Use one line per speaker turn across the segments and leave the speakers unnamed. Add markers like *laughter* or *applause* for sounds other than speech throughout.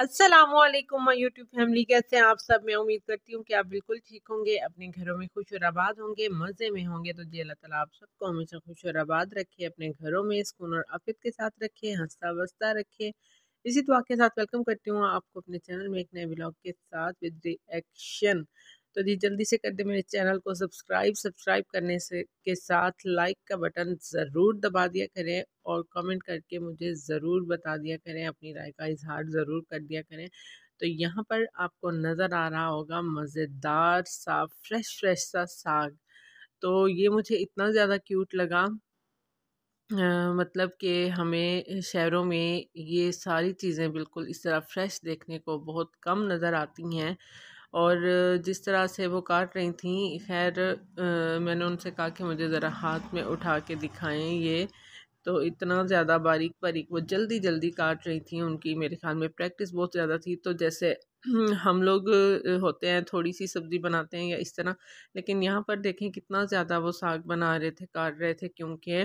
अस्सलाम वालेकुम my YouTube family कैसे हैं आप सब मैं उम्मीद करती हूँ कि आप बिल्कुल ठीक होंगे अपने घरों में खुश और आबाद होंगे मज़े में होंगे तो जी अल्लाह ताला आप सबको हमेशा खुश और आबाद रखे अपने घरों में सुकून और आफियत के साथ रखे हंसता बसता रखे इसी दुआ के साथ वेलकम करती हूँ आपको अपने चैनल में एक नए ब्लॉग के साथ विद रिएक्शन तो जी जल्दी से कर दे मेरे चैनल को सब्सक्राइब सब्सक्राइब करने से के साथ लाइक का बटन ज़रूर दबा दिया करें और कमेंट करके मुझे ज़रूर बता दिया करें अपनी राय का इजहार ज़रूर कर दिया करें तो यहाँ पर आपको नज़र आ रहा होगा मज़ेदार सा फ्रेश फ्रेश सा साग तो ये मुझे इतना ज़्यादा क्यूट लगा आ, मतलब कि हमें शहरों में ये सारी चीज़ें बिल्कुल इस तरह फ्रेश देखने को बहुत कम नज़र आती हैं और जिस तरह से वो काट रही थी खैर मैंने उनसे कहा कि मुझे ज़रा हाथ में उठा के दिखाएं ये तो इतना ज़्यादा बारीक बारीक वो जल्दी जल्दी काट रही थी उनकी मेरे ख्याल में प्रैक्टिस बहुत ज़्यादा थी तो जैसे *clears throat* हम लोग होते हैं थोड़ी सी सब्ज़ी बनाते हैं या इस तरह लेकिन यहाँ पर देखें कितना ज़्यादा वो साग बना रहे थे काट रहे थे क्योंकि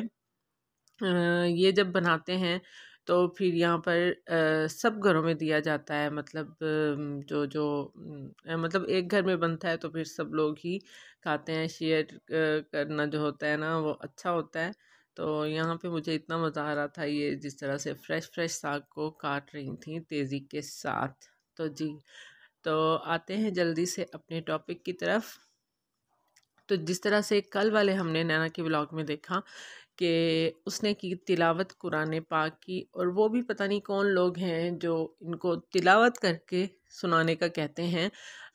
ये जब बनाते हैं तो फिर यहाँ पर सब घरों में दिया जाता है मतलब जो जो मतलब एक घर में बनता है तो फिर सब लोग ही खाते हैं शेयर करना जो होता है ना वो अच्छा होता है तो यहाँ पे मुझे इतना मज़ा आ रहा था ये जिस तरह से फ्रेश फ्रेश साग को काट रही थी तेज़ी के साथ तो जी तो आते हैं जल्दी से अपने टॉपिक की तरफ तो जिस तरह से कल वाले हमने नैना के ब्लॉग में देखा कि उसने की तिलावत कुरान पाक की और वो भी पता नहीं कौन लोग हैं जो इनको तिलावत करके सुनाने का कहते हैं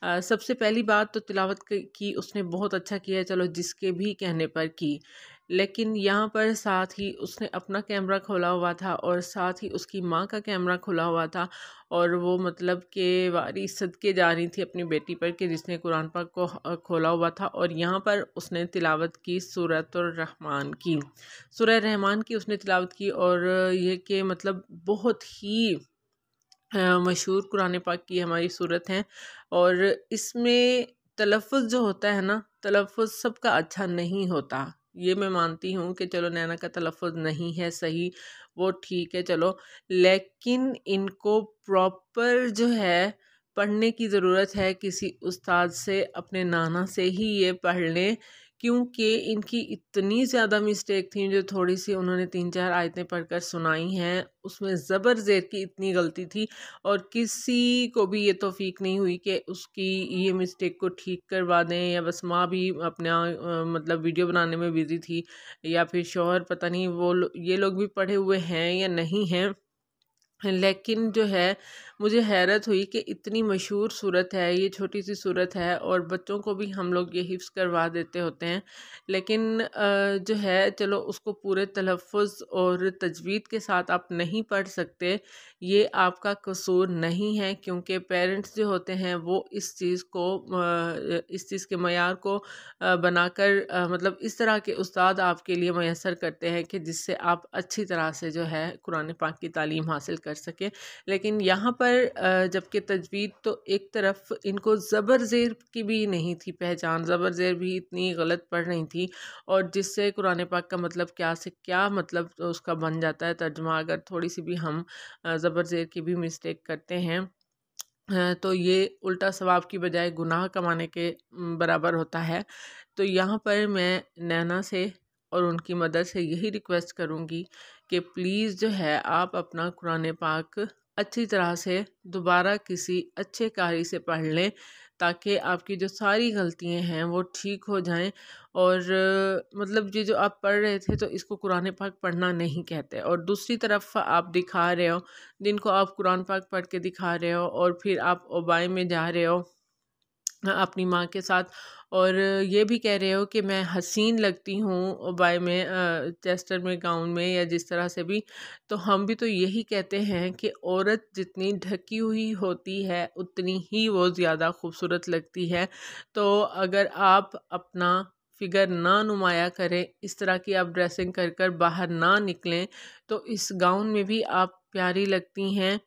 आ, सबसे पहली बात तो तिलावत की उसने बहुत अच्छा किया चलो जिसके भी कहने पर की लेकिन यहाँ पर साथ ही उसने अपना कैमरा खोला हुआ था और साथ ही उसकी माँ का कैमरा खुला हुआ था और वो मतलब के वारी सदके जा रही थी अपनी बेटी पर कि जिसने कुरान पाक को खोला हुआ था और यहाँ पर उसने तिलावत की सूरत रहमान की सूरह रहमान की उसने तिलावत की और यह कि मतलब बहुत ही मशहूर कुरान पाक की हमारी सूरत है और इसमें तलफ़ जो होता है ना तलफ़ सबका अच्छा नहीं होता ये मैं मानती हूँ कि चलो नैना का तलफ़ नहीं है सही वो ठीक है चलो लेकिन इनको प्रॉपर जो है पढ़ने की ज़रूरत है किसी उस्ताद से अपने नाना से ही ये पढ़ लें क्योंकि इनकी इतनी ज़्यादा मिस्टेक थी जो थोड़ी सी उन्होंने तीन चार आयतें पढ़कर सुनाई हैं उसमें ज़बर ज़ेर की इतनी गलती थी और किसी को भी ये तोफीक नहीं हुई कि उसकी ये मिस्टेक को ठीक करवा दें या बस माँ भी अपना मतलब वीडियो बनाने में बिज़ी थी या फिर शोहर पता नहीं वो ये लोग भी पढ़े हुए हैं या नहीं हैं लेकिन जो है मुझे हैरत हुई कि इतनी मशहूर सूरत है ये छोटी सी सूरत है और बच्चों को भी हम लोग ये हिफ्स करवा देते होते हैं लेकिन जो है चलो उसको पूरे तलफ़ और तजवीद के साथ आप नहीं पढ़ सकते ये आपका कसूर नहीं है क्योंकि पेरेंट्स जो होते हैं वो इस चीज़ को इस चीज़ के मैार को बनाकर मतलब इस तरह के उस्ताद आपके लिए मैसर करते हैं कि जिससे आप अच्छी तरह से जो है कुरान पाक की तालीम हासिल कर कर सकें लेकिन यहाँ पर जबकि तजवीज़ तो एक तरफ इनको ज़बर ज़ेर की भी नहीं थी पहचान ज़बर ज़ेर भी इतनी गलत पढ़ रही थी और जिससे कुरान पाक का मतलब क्या से क्या मतलब उसका बन जाता है तर्जमा अगर थोड़ी सी भी हम ज़बर ज़ेर की भी मिस्टेक करते हैं तो ये उल्टा सवाब की बजाय गुनाह कमाने के बराबर होता है तो यहाँ पर मैं नैना से और उनकी मदद से यही रिक्वेस्ट करूँगी कि प्लीज़ जो है आप अपना कुरान पाक अच्छी तरह से दोबारा किसी अच्छे कारी से पढ़ लें ताकि आपकी जो सारी गलतियां हैं वो ठीक हो जाएं और मतलब ये जो आप पढ़ रहे थे तो इसको कुरान पाक पढ़ना नहीं कहते और दूसरी तरफ आप दिखा रहे हो दिन को आप कुरान पाक पढ़ के दिखा रहे हो और फिर आप ओबाई में जा रहे हो अपनी माँ के साथ और ये भी कह रहे हो कि मैं हसीन लगती हूँ बाय में चेस्टर में गाउन में या जिस तरह से भी तो हम भी तो यही कहते हैं कि औरत जितनी ढकी हुई होती है उतनी ही वो ज़्यादा खूबसूरत लगती है तो अगर आप अपना फिगर ना नुमाया करें इस तरह की आप ड्रेसिंग कर कर बाहर ना निकलें तो इस गाउन में भी आप प्यारी लगती हैं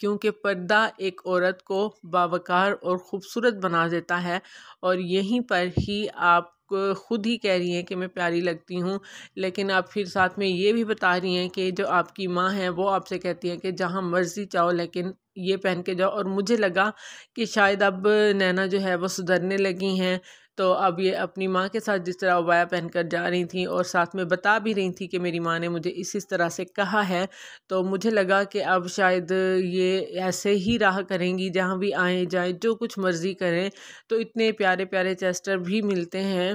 क्योंकि पर्दा एक औरत को बावक़ार और ख़ूबसूरत बना देता है और यहीं पर ही आप खुद ही कह रही हैं कि मैं प्यारी लगती हूँ लेकिन आप फिर साथ में ये भी बता रही हैं कि जो आपकी माँ हैं वो आपसे कहती हैं कि जहाँ मर्ज़ी चाहो लेकिन ये पहन के जाओ और मुझे लगा कि शायद अब नैना जो है वो सुधरने लगी हैं तो अब ये अपनी माँ के साथ जिस तरह अबाया पहन कर जा रही थी और साथ में बता भी रही थी कि मेरी माँ ने मुझे इस इस तरह से कहा है तो मुझे लगा कि अब शायद ये ऐसे ही राह करेंगी जहाँ भी आए जाए जो कुछ मर्ज़ी करें तो इतने प्यारे प्यारे चेस्टर भी मिलते हैं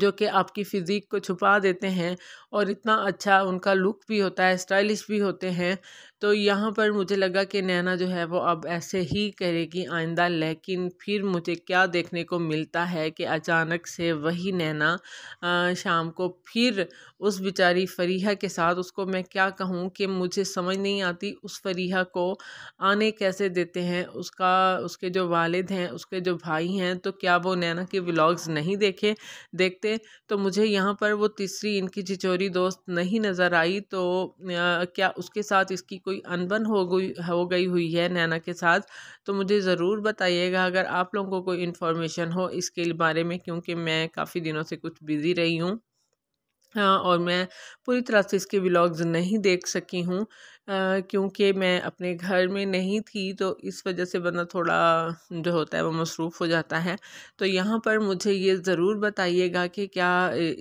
जो कि आपकी फ़िज़ीक को छुपा देते हैं और इतना अच्छा उनका लुक भी होता है स्टाइलिश भी होते हैं तो यहाँ पर मुझे लगा कि नैना जो है वो अब ऐसे ही करेगी आइंदा लेकिन फिर मुझे क्या देखने को मिलता है कि अचानक से वही नैना शाम को फिर उस बेचारी फरीहा के साथ उसको मैं क्या कहूँ कि मुझे समझ नहीं आती उस फरीहा को आने कैसे देते हैं उसका उसके जो वालिद हैं उसके जो भाई हैं तो क्या वो नैना के व्लॉग्स नहीं देखे देखते तो मुझे यहाँ पर वो तीसरी इनकी चिचोरी दोस्त नहीं नज़र आई तो क्या उसके साथ इसकी कोई अनबन हो गई हो गई हुई है नैना के साथ तो मुझे ज़रूर बताइएगा अगर आप लोगों को कोई इन्फॉर्मेशन हो इसके बारे में क्योंकि मैं काफ़ी दिनों से कुछ बिज़ी रही हूँ हाँ और मैं पूरी तरह से इसके व्लॉग्स नहीं देख सकी हूँ क्योंकि मैं अपने घर में नहीं थी तो इस वजह से वरना थोड़ा जो होता है वो मसरूफ़ हो जाता है तो यहाँ पर मुझे ये ज़रूर बताइएगा कि क्या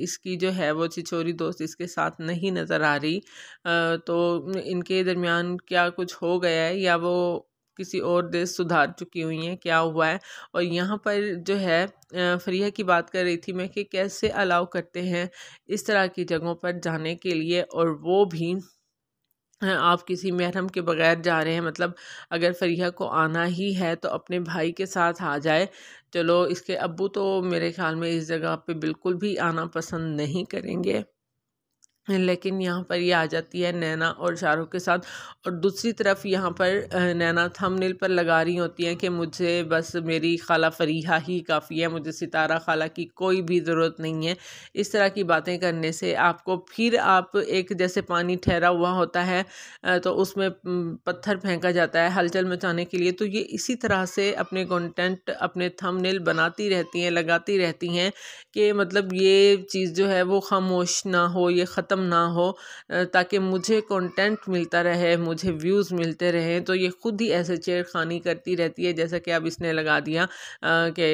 इसकी जो है वो चिचोरी दोस्त इसके साथ नहीं नज़र आ रही आ, तो इनके दरमियान क्या कुछ हो गया है या वो किसी और देश सुधार चुकी हुई हैं क्या हुआ है और यहाँ पर जो है फ्रिया की बात कर रही थी मैं कि कैसे अलाउ करते हैं इस तरह की जगहों पर जाने के लिए और वो भी आप किसी महरम के बगैर जा रहे हैं मतलब अगर फरिया को आना ही है तो अपने भाई के साथ आ जाए चलो इसके अब्बू तो मेरे ख्याल में इस जगह पे बिल्कुल भी आना पसंद नहीं करेंगे लेकिन यहाँ पर ये यह आ जाती है नैना और शाहरुख के साथ और दूसरी तरफ यहाँ पर नैना थंबनेल पर लगा रही होती हैं कि मुझे बस मेरी खाला फरीहा ही काफ़ी है मुझे सितारा खाला की कोई भी ज़रूरत नहीं है इस तरह की बातें करने से आपको फिर आप एक जैसे पानी ठहरा हुआ होता है तो उसमें पत्थर फेंका जाता है हलचल मचाने के लिए तो ये इसी तरह से अपने कॉन्टेंट अपने थम बनाती रहती हैं लगाती रहती हैं कि मतलब ये चीज़ जो है वो खामोश ना हो ये ख़त्म ख़त्म ना हो ताकि मुझे कंटेंट मिलता रहे मुझे व्यूज़ मिलते रहें तो ये ख़ुद ही ऐसे छेड़खानी करती रहती है जैसा कि अब इसने लगा दिया कि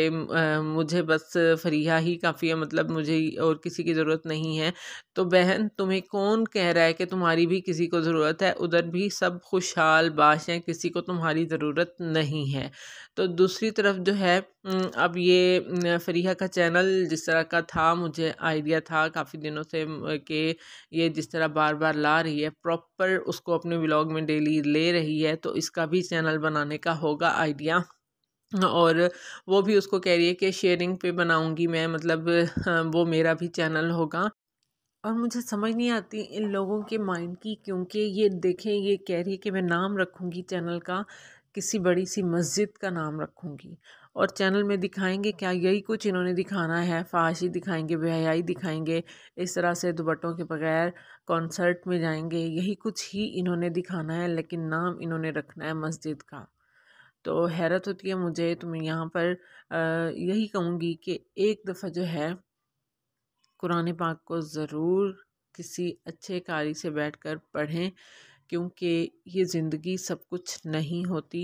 मुझे बस फरिया ही काफ़ी है मतलब मुझे और किसी की ज़रूरत नहीं है तो बहन तुम्हें कौन कह रहा है कि तुम्हारी भी किसी को ज़रूरत है उधर भी सब खुशहाल बाश हैं किसी को तुम्हारी ज़रूरत नहीं है तो दूसरी तरफ जो है हम्म, अब ये फ़रीहा का चैनल जिस तरह का था मुझे आइडिया था काफ़ी दिनों से कि ये जिस तरह बार बार ला रही है प्रॉपर उसको अपने व्लॉग में डेली ले रही है तो इसका भी चैनल बनाने का होगा आइडिया और वो भी उसको कह रही है कि शेयरिंग पे बनाऊंगी मैं मतलब हाँ, वो मेरा भी चैनल होगा और मुझे समझ नहीं आती इन लोगों के माइंड की क्योंकि ये देखें ये कह रही है कि मैं नाम रखूँगी चैनल का किसी बड़ी सी मस्जिद का नाम रखूँगी और चैनल में दिखाएंगे क्या यही कुछ इन्होंने दिखाना है फाशी दिखाएंगे बेहयाई दिखाएंगे इस तरह से दुबट्टों के बगैर कॉन्सर्ट में जाएंगे यही कुछ ही इन्होंने दिखाना है लेकिन नाम इन्होंने रखना है मस्जिद का तो हैरत होती है मुझे तो मैं यहाँ पर यही कहूँगी कि एक दफ़ा जो है कुरान पाक को ज़रूर किसी अच्छे कारी से कर पढ़ें क्योंकि ये ज़िंदगी सब कुछ नहीं होती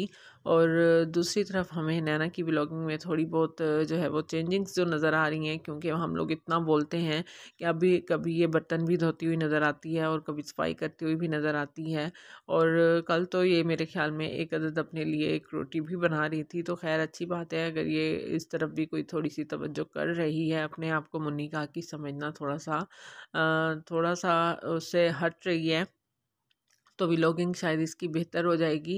और दूसरी तरफ हमें नैना की ब्लॉगिंग में थोड़ी बहुत जो है वो चेंजिंग्स जो नज़र आ रही हैं क्योंकि हम लोग इतना बोलते हैं कि अभी कभी ये बर्तन भी धोती हुई नज़र आती है और कभी सफाई करती हुई भी नज़र आती है और कल तो ये मेरे ख्याल में एक अदद अपने लिए एक रोटी भी बना रही थी तो खैर अच्छी बात है अगर ये इस तरफ भी कोई थोड़ी सी तवज्जो कर रही है अपने आप को मुन्नी का कि समझना थोड़ा सा थोड़ा सा उससे हट रही है तो व्लॉगिंग शायद इसकी बेहतर हो जाएगी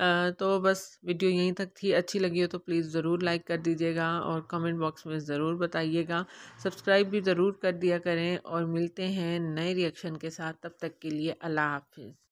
आ, तो बस वीडियो यहीं तक थी अच्छी लगी हो तो प्लीज़ ज़रूर लाइक कर दीजिएगा और कमेंट बॉक्स में ज़रूर बताइएगा सब्सक्राइब भी ज़रूर कर दिया करें और मिलते हैं नए रिएक्शन के साथ तब तक के लिए अल्लाह हाफिज़